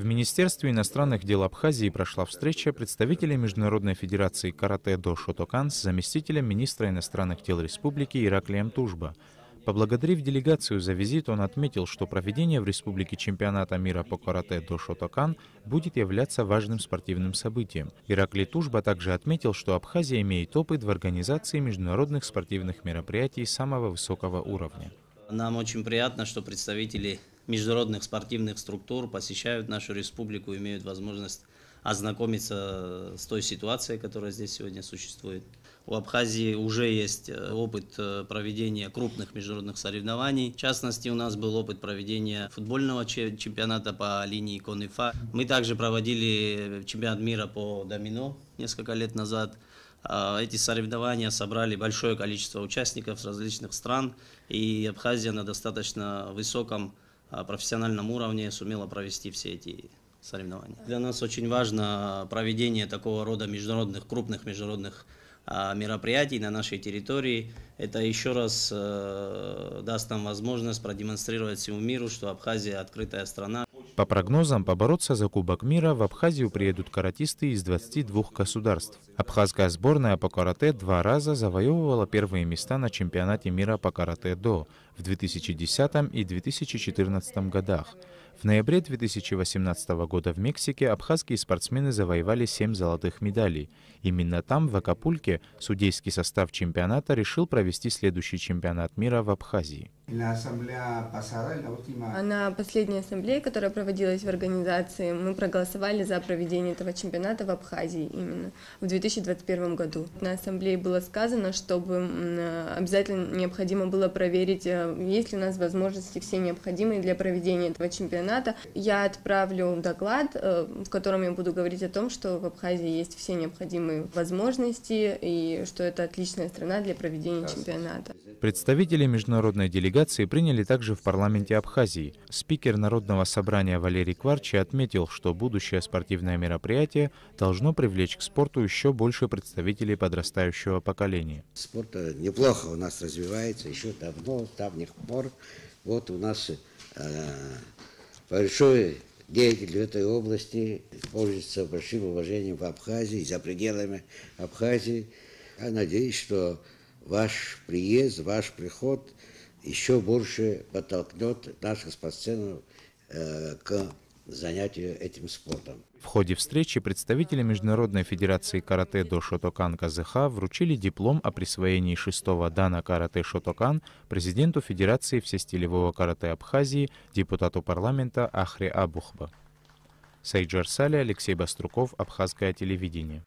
В Министерстве иностранных дел Абхазии прошла встреча представителей Международной федерации карате до Шотокан с заместителем министра иностранных дел республики Ираклием Тужба. Поблагодарив делегацию за визит, он отметил, что проведение в республике чемпионата мира по карате до Шотокан будет являться важным спортивным событием. Иракли Тужба также отметил, что Абхазия имеет опыт в организации международных спортивных мероприятий самого высокого уровня. Нам очень приятно, что представители международных спортивных структур посещают нашу республику, имеют возможность ознакомиться э, с той ситуацией, которая здесь сегодня существует. У Абхазии уже есть э, опыт э, проведения крупных международных соревнований. В частности, у нас был опыт проведения футбольного чемпионата по линии Конифа. Мы также проводили чемпионат мира по домино несколько лет назад. А, эти соревнования собрали большое количество участников с различных стран, и Абхазия на достаточно высоком уровне Э, профессиональном уровне сумела провести все эти соревнования. Для нас очень важно э, проведение такого рода международных, крупных международных э, мероприятий на нашей территории. Это еще раз даст нам возможность продемонстрировать всему миру, что Абхазия открытая страна. По прогнозам, побороться за Кубок мира в Абхазию приедут каратисты из 22 государств. Абхазская сборная по карате два раза завоевывала первые места на чемпионате мира по карате-до в 2010 и 2014 годах. В ноябре 2018 года в Мексике абхазские спортсмены завоевали 7 золотых медалей. Именно там, в Акапульке, судейский состав чемпионата решил провести следующий чемпионат мира в Абхазии. А, а на последней ассамблее, которая проводилась в организации, мы проголосовали за проведение этого чемпионата в Абхазии именно в 2021 году. На ассамблее было сказано, чтобы э, обязательно необходимо было проверить, э, есть ли у нас возможности все необходимые для проведения этого чемпионата. Я отправлю доклад, э, в котором я буду говорить о том, что в Абхазии есть все необходимые возможности и что это отличная страна для проведения чемпионата. Представители международной делегации Делегации приняли также в парламенте Абхазии. Спикер Народного собрания Валерий Кварчи отметил, что будущее спортивное мероприятие должно привлечь к спорту еще больше представителей подрастающего поколения. Спорт э, неплохо у нас развивается еще давно, с давних пор. Вот у нас э, большой деятель в этой области пользуется большим уважением в Абхазии, за пределами Абхазии. Я надеюсь, что ваш приезд, ваш приход – еще больше подтолкнет наших спортсменов э, к занятию этим спортом. В ходе встречи представители Международной федерации карате до Шотокан Казыха вручили диплом о присвоении шестого дана карате Шотокан президенту Федерации всестилевого карате Абхазии, депутату парламента Ахре Абухба. Сайджар Сали, Алексей Баструков, Абхазское телевидение.